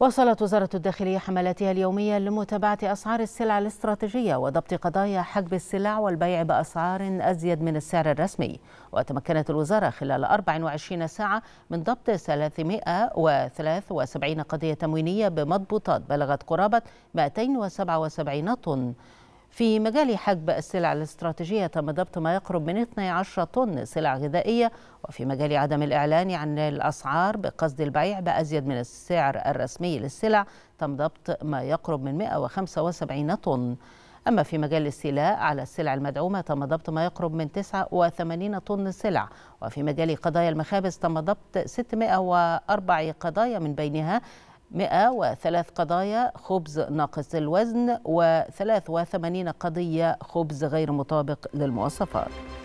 وصلت وزارة الداخلية حملاتها اليومية لمتابعة أسعار السلع الاستراتيجية وضبط قضايا حجب السلع والبيع بأسعار أزيد من السعر الرسمي وتمكنت الوزارة خلال 24 ساعة من ضبط 373 قضية تموينية بمضبوطات بلغت قرابة 277 طن في مجال حجب السلع الاستراتيجية تم ضبط ما يقرب من 12 طن سلع غذائية وفي مجال عدم الإعلان عن الأسعار بقصد البيع بأزيد من السعر الرسمي للسلع تم ضبط ما يقرب من 175 طن أما في مجال الاستيلاء على السلع المدعومة تم ضبط ما يقرب من 89 طن سلع وفي مجال قضايا المخابز تم ضبط 604 قضايا من بينها 103 قضايا خبز ناقص الوزن و83 قضية خبز غير مطابق للمواصفات